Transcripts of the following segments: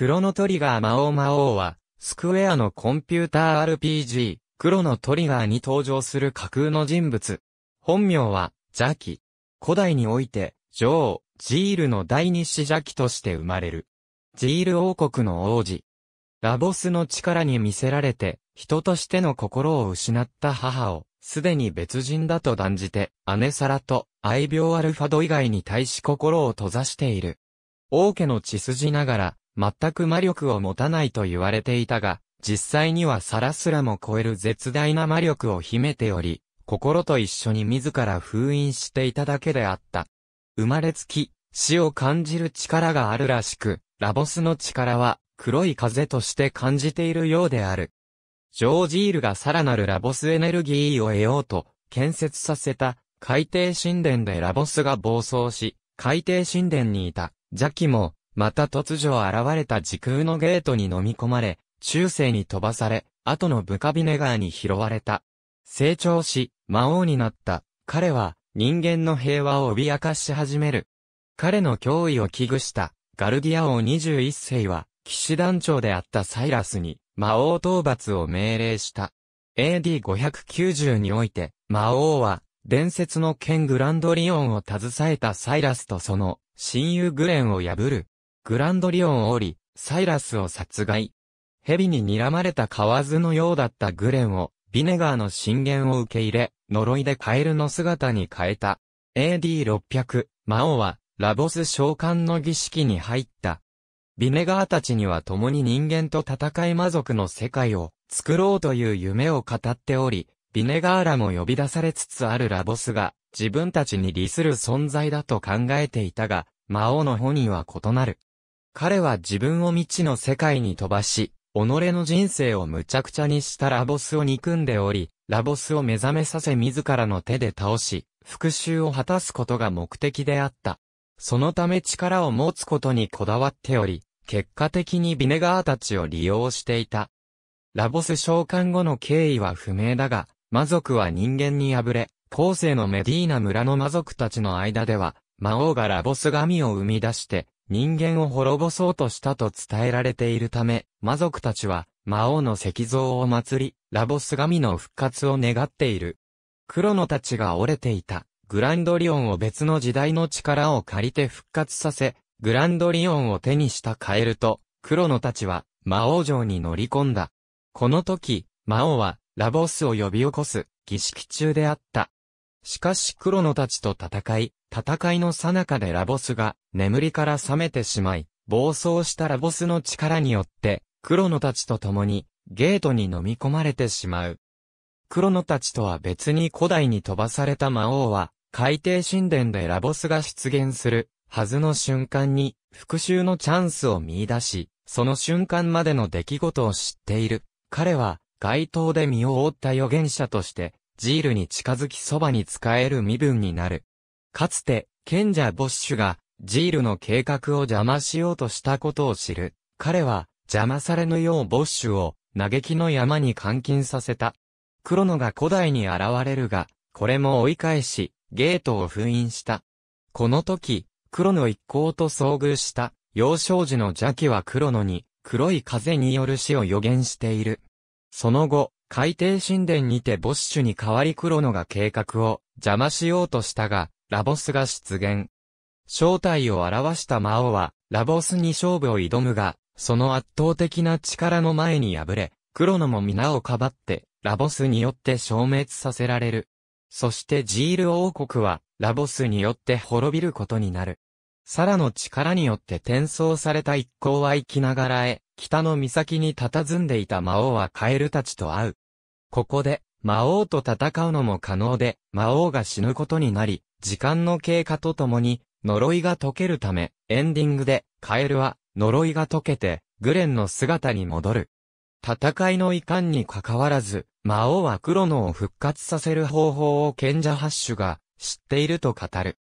クロノトリガー魔王魔王は、スクエアのコンピューター RPG、クロノトリガーに登場する架空の人物。本名は、邪気。古代において、女王、ジールの第二子邪気として生まれる。ジール王国の王子。ラボスの力に魅せられて、人としての心を失った母を、すでに別人だと断じて、姉サラと、愛病アルファド以外に対し心を閉ざしている。王家の血筋ながら、全く魔力を持たないと言われていたが、実際にはサラすらも超える絶大な魔力を秘めており、心と一緒に自ら封印していただけであった。生まれつき、死を感じる力があるらしく、ラボスの力は黒い風として感じているようである。ジョージールがさらなるラボスエネルギーを得ようと建設させた海底神殿でラボスが暴走し、海底神殿にいた邪気もまた突如現れた時空のゲートに飲み込まれ、中世に飛ばされ、後のブカビネガーに拾われた。成長し、魔王になった。彼は、人間の平和を脅かし始める。彼の脅威を危惧した、ガルディア王21世は、騎士団長であったサイラスに、魔王討伐を命令した。AD590 において、魔王は、伝説の剣グランドリオンを携えたサイラスとその、親友グレンを破る。グランドリオンを降り、サイラスを殺害。蛇に睨まれた蛙のようだったグレンを、ビネガーの震源を受け入れ、呪いでカエルの姿に変えた。AD600、魔王は、ラボス召喚の儀式に入った。ビネガーたちには共に人間と戦い魔族の世界を作ろうという夢を語っており、ビネガーらも呼び出されつつあるラボスが自分たちに利する存在だと考えていたが、魔王の本には異なる。彼は自分を未知の世界に飛ばし、己の人生を無茶苦茶にしたラボスを憎んでおり、ラボスを目覚めさせ自らの手で倒し、復讐を果たすことが目的であった。そのため力を持つことにこだわっており、結果的にビネガーたちを利用していた。ラボス召喚後の経緯は不明だが、魔族は人間に敗れ、後世のメディーナ村の魔族たちの間では、魔王がラボス神を生み出して、人間を滅ぼそうとしたと伝えられているため、魔族たちは、魔王の石像を祭り、ラボス神の復活を願っている。クロノたちが折れていた、グランドリオンを別の時代の力を借りて復活させ、グランドリオンを手にしたカエルと、クロノたちは、魔王城に乗り込んだ。この時、魔王は、ラボスを呼び起こす、儀式中であった。しかしクロノたちと戦い、戦いの最中でラボスが眠りから覚めてしまい、暴走したラボスの力によって、クロノたちと共にゲートに飲み込まれてしまう。クロノたちとは別に古代に飛ばされた魔王は、海底神殿でラボスが出現するはずの瞬間に復讐のチャンスを見出し、その瞬間までの出来事を知っている。彼は街頭で身を覆った預言者として、ジールに近づきそばに仕える身分になる。かつて、賢者ボッシュが、ジールの計画を邪魔しようとしたことを知る。彼は、邪魔されぬようボッシュを、嘆きの山に監禁させた。クロノが古代に現れるが、これも追い返し、ゲートを封印した。この時、クロノ一行と遭遇した、幼少時の邪気はクロノに、黒い風による死を予言している。その後、海底神殿にてボッシュに代わりクロノが計画を邪魔しようとしたが、ラボスが出現。正体を表した魔王は、ラボスに勝負を挑むが、その圧倒的な力の前に敗れ、黒野も皆をかばって、ラボスによって消滅させられる。そしてジール王国は、ラボスによって滅びることになる。サラの力によって転送された一行は生きながらへ、北の岬に佇んでいた魔王はカエルたちと会う。ここで、魔王と戦うのも可能で、魔王が死ぬことになり、時間の経過とともに、呪いが解けるため、エンディングで、カエルは、呪いが解けて、グレンの姿に戻る。戦いの遺憾に関わらず、魔王はクロノを復活させる方法を賢者ハッシュが知っていると語る。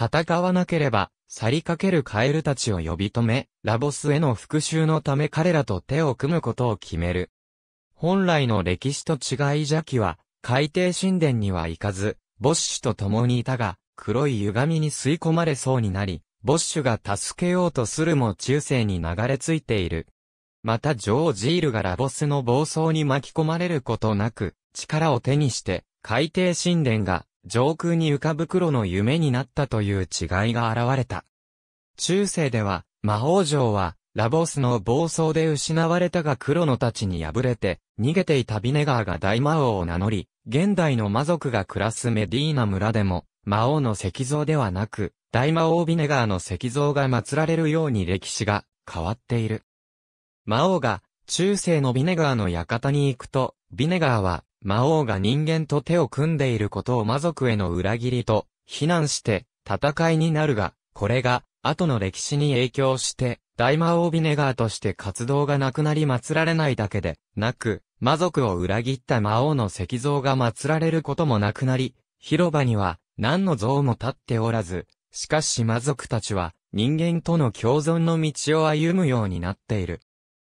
戦わなければ、去りかけるカエルたちを呼び止め、ラボスへの復讐のため彼らと手を組むことを決める。本来の歴史と違い邪気は、海底神殿には行かず、ボッシュと共にいたが、黒い歪みに吸い込まれそうになり、ボッシュが助けようとするも中世に流れ着いている。またジョージールがラボスの暴走に巻き込まれることなく、力を手にして、海底神殿が上空に浮かぶ黒の夢になったという違いが現れた。中世では、魔法城は、ラボスの暴走で失われたが黒のたちに敗れて、逃げていたビネガーが大魔王を名乗り、現代の魔族が暮らすメディーナ村でも、魔王の石像ではなく、大魔王ビネガーの石像が祀られるように歴史が変わっている。魔王が中世のビネガーの館に行くと、ビネガーは魔王が人間と手を組んでいることを魔族への裏切りと非難して戦いになるが、これが後の歴史に影響して大魔王ビネガーとして活動がなくなり祀られないだけでなく、魔族を裏切った魔王の石像が祀られることもなくなり、広場には何の像も立っておらず、しかし魔族たちは人間との共存の道を歩むようになっている。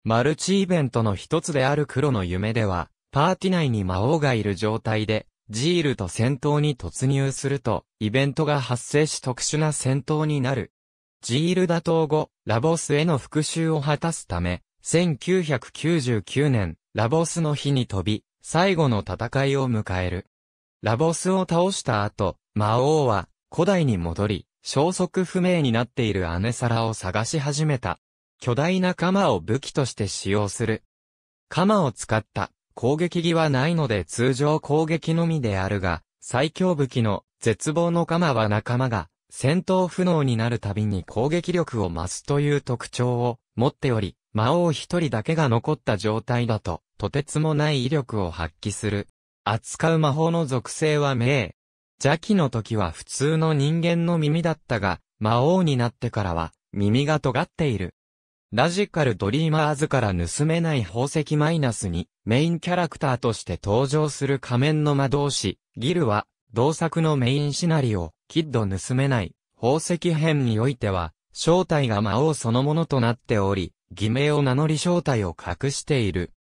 マルチイベントの一つである黒の夢では、パーティ内に魔王がいる状態で、ジールと戦闘に突入すると、イベントが発生し特殊な戦闘になる。ジール打倒後、ラボスへの復讐を果たすため、1999年、ラボスの日に飛び、最後の戦いを迎える。ラボスを倒した後、魔王は古代に戻り、消息不明になっている姉皿サラを探し始めた。巨大な鎌を武器として使用する。鎌を使った攻撃技はないので通常攻撃のみであるが、最強武器の絶望の鎌は仲間が戦闘不能になるたびに攻撃力を増すという特徴を持っており、魔王一人だけが残った状態だと、とてつもない威力を発揮する。扱う魔法の属性は明。邪気の時は普通の人間の耳だったが、魔王になってからは、耳が尖っている。ラジカルドリーマーズから盗めない宝石マイナスに、メインキャラクターとして登場する仮面の魔導士、ギルは、同作のメインシナリオ、キッド盗めない、宝石編においては、正体が魔王そのものとなっており、偽名を名乗り正体を隠している。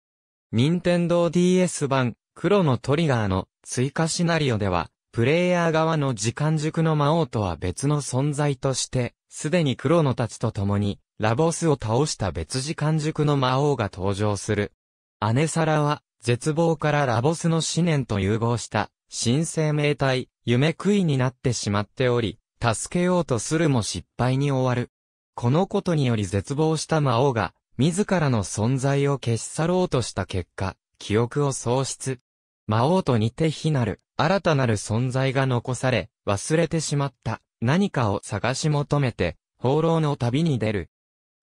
任天堂 DS 版、黒のトリガーの追加シナリオでは、プレイヤー側の時間軸の魔王とは別の存在として、すでに黒のたちと共に、ラボスを倒した別時間軸の魔王が登場する。アネサラは、絶望からラボスの思念と融合した、新生命体、夢食いになってしまっており、助けようとするも失敗に終わる。このことにより絶望した魔王が、自らの存在を消し去ろうとした結果、記憶を喪失。魔王と似て非なる、新たなる存在が残され、忘れてしまった、何かを探し求めて、放浪の旅に出る。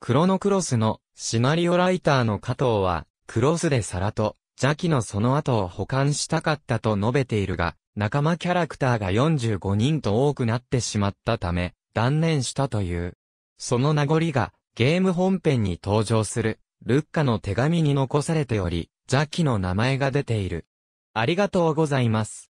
クロノクロスのシナリオライターの加藤は、クロスで皿と邪気のその後を保管したかったと述べているが、仲間キャラクターが45人と多くなってしまったため、断念したという。その名残が、ゲーム本編に登場する、ルッカの手紙に残されており、ザキの名前が出ている。ありがとうございます。